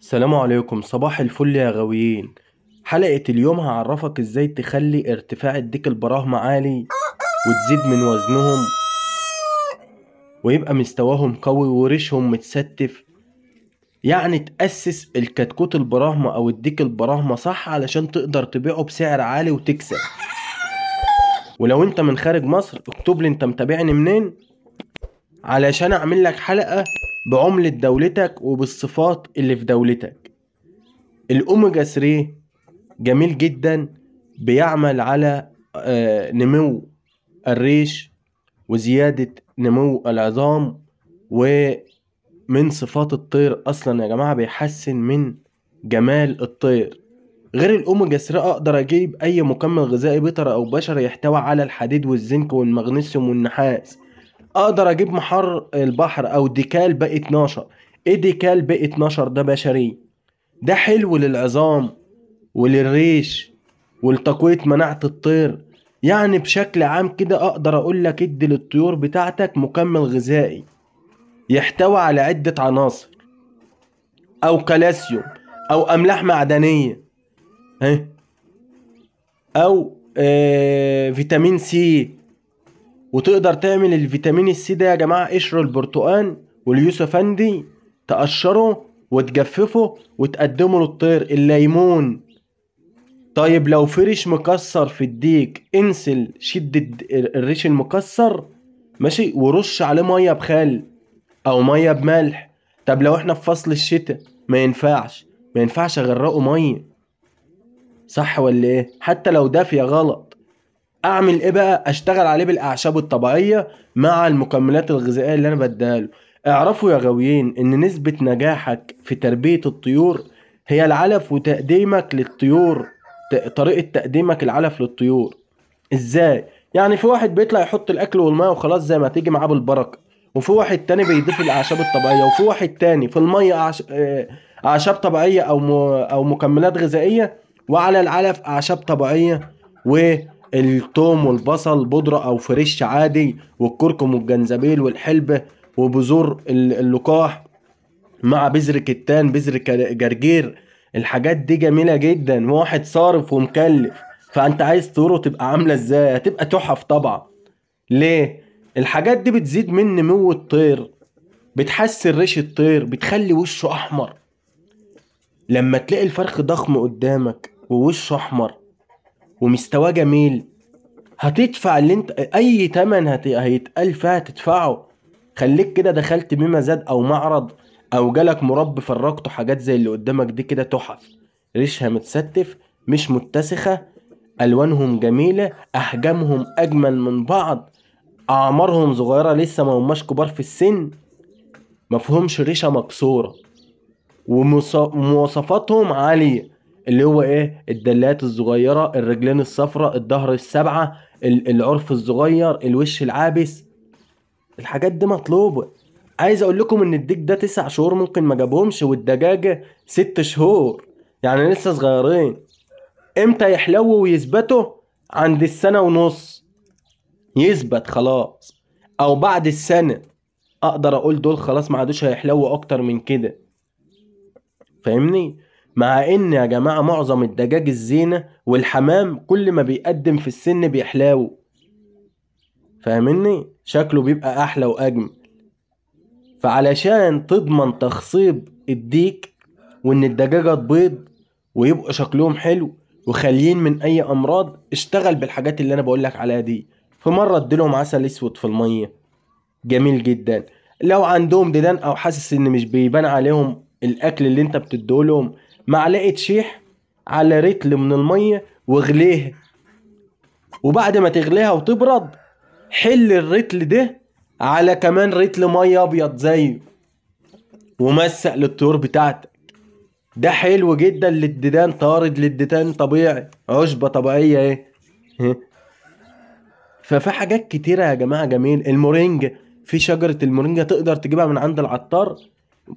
السلام عليكم صباح الفل يا غاويين حلقة اليوم هعرفك ازاي تخلي ارتفاع الديك البراهم عالي وتزيد من وزنهم ويبقى مستواهم قوي وريشهم متستف يعني تأسس الكتكوت البراهمة أو الديك البراهمة صح علشان تقدر تبيعه بسعر عالي وتكسب ولو انت من خارج مصر اكتب لي انت متابعني منين علشان اعمل لك حلقة بعملة دولتك وبالصفات اللي في دولتك الأوميجا 3 جميل جدا بيعمل على آه، نمو الريش وزيادة نمو العظام ومن صفات الطير أصلا يا جماعة بيحسن من جمال الطير غير الأوميجا 3 أقدر أجيب أي مكمل غذائي بيطري أو بشري يحتوي على الحديد والزنك والمغنيسيوم والنحاس اقدر اجيب محر البحر او ديكال بقى 12 ايه ديكال بقى 12 ده بشري ده حلو للعظام وللريش ولتقوية مناعة الطير يعني بشكل عام كده اقدر اقولك ادي للطيور بتاعتك مكمل غذائي يحتوي على عدة عناصر او كالسيوم او املاح معدنية ها او آه فيتامين سي وتقدر تعمل الفيتامين السي ده يا جماعة قشر البرتقان واليوسفندي تقشره وتجففه وتقدمه للطير الليمون طيب لو فرش مكسر في الديك انسل شد الريش المكسر ماشي ورش عليه ميه بخل او ميه بملح طب لو احنا في فصل الشتاء ما ينفعش ما ينفعش اغرقه ميه صح ولا ايه حتى لو دافيه غلط اعمل ايه بقى اشتغل عليه بالاعشاب الطبيعيه مع المكملات الغذائيه اللي انا بديها له اعرفوا يا غاويين ان نسبه نجاحك في تربيه الطيور هي العلف وتقديمك للطيور طريقه تقديمك العلف للطيور ازاي يعني في واحد بيطلع يحط الاكل والميه وخلاص زي ما تيجي معاه بالبركه وفي واحد تاني بيضيف الاعشاب الطبيعيه وفي واحد تاني في الميه آه، اعشاب طبيعيه او م... او مكملات غذائيه وعلى العلف اعشاب طبيعيه و التوم والبصل بودرة أو فريش عادي والكركم والجنزبيل والحلبة وبذور اللقاح مع بذر كتان بذر جرجير الحاجات دي جميلة جدا واحد صارف ومكلف فأنت عايز ثوره تبقى عاملة ازاي هتبقى تحف طبعا ليه؟ الحاجات دي بتزيد من نمو الطير بتحسن ريش الطير بتخلي وشه أحمر لما تلاقي الفرخ ضخم قدامك ووشه أحمر ومستواه جميل هتدفع اللي انت اي تمن هت... هيتقال فيها هتدفعه خليك كده دخلت بما زاد او معرض او جالك مرب فرقته حاجات زي اللي قدامك دي كده تحف ريشها متستف مش متسخة الوانهم جميلة احجامهم اجمل من بعض اعمارهم صغيرة لسه ما هماش كبار في السن مفهومش ريشة مكسورة ومواصفاتهم عالية اللي هو ايه الدلات الصغيره الرجلين الصفراء الظهر السبعه العرف الصغير الوش العابس الحاجات دي مطلوبه عايز اقول لكم ان الديك ده تسع شهور ممكن ما جابهمش والدجاجه ست شهور يعني لسه صغيرين امتى يحلو ويثبتوا عند السنه ونص يثبت خلاص او بعد السنه اقدر اقول دول خلاص ما عادوش هيحلو اكتر من كده فاهمني مع ان يا جماعة معظم الدجاج الزينة والحمام كل ما بيقدم في السن بيحلاوه فاهمني شكله بيبقى احلى واجمل فعلشان تضمن تخصيب الديك وان الدجاجة تبيض ويبقى شكلهم حلو وخاليين من اي امراض اشتغل بالحاجات اللي انا بقولك عليها دي في مرة اديلهم عسل اسود في المية جميل جدا لو عندهم ديدان او حاسس ان مش بيبان عليهم الاكل اللي انت بتديهولهم معلقه شيح على رتل من الميه واغليها وبعد ما تغليها وتبرد حل الرتل ده على كمان رتل ميه ابيض زيه ومسق للطيور بتاعتك ده حلو جدا للديدان طارد للديدان طبيعي عشبه طبيعيه ايه ففي حاجات كتيره يا جماعه جميل المورينجا في شجره المورينجا تقدر تجيبها من عند العطار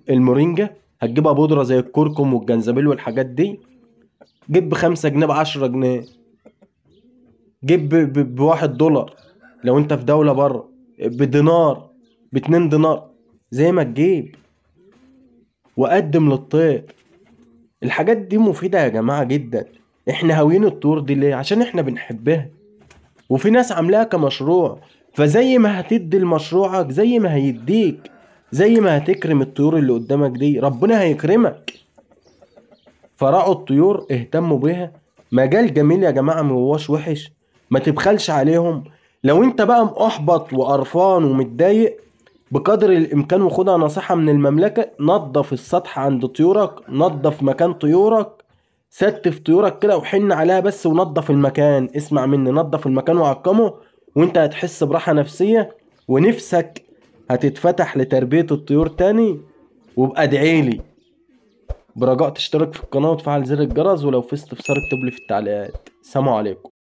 المورينجا هتجيبها بودرة زي الكركم والجنزبيل والحاجات دي جيب بخمسة جنيه بعشرة جنيه جيب بواحد دولار لو انت في دولة بره بدينار باتنين دينار زي ما تجيب وقدم للطير الحاجات دي مفيدة يا جماعة جدا احنا هاويين الطيور دي ليه عشان احنا بنحبها وفي ناس عاملاها كمشروع فزي ما هتدي لمشروعك زي ما هيديك زي ما هتكرم الطيور اللي قدامك دي ربنا هيكرمك فرأوا الطيور اهتموا بيها مجال جميل يا جماعة مهواش وحش ما تبخلش عليهم لو انت بقى محبط وقرفان ومتضايق بقدر الامكان وخدها نصيحة من المملكة نظف السطح عند طيورك نظف مكان طيورك ستف طيورك كده وحن عليها بس ونظف المكان اسمع مني نظف المكان وعقمه وانت هتحس براحة نفسية ونفسك هتتفتح لتربية الطيور تاني وابقى ادعيلي برجاء تشترك في القناة وتفعل زر الجرس ولو في استفسار اكتبلي في التعليقات سلام عليكم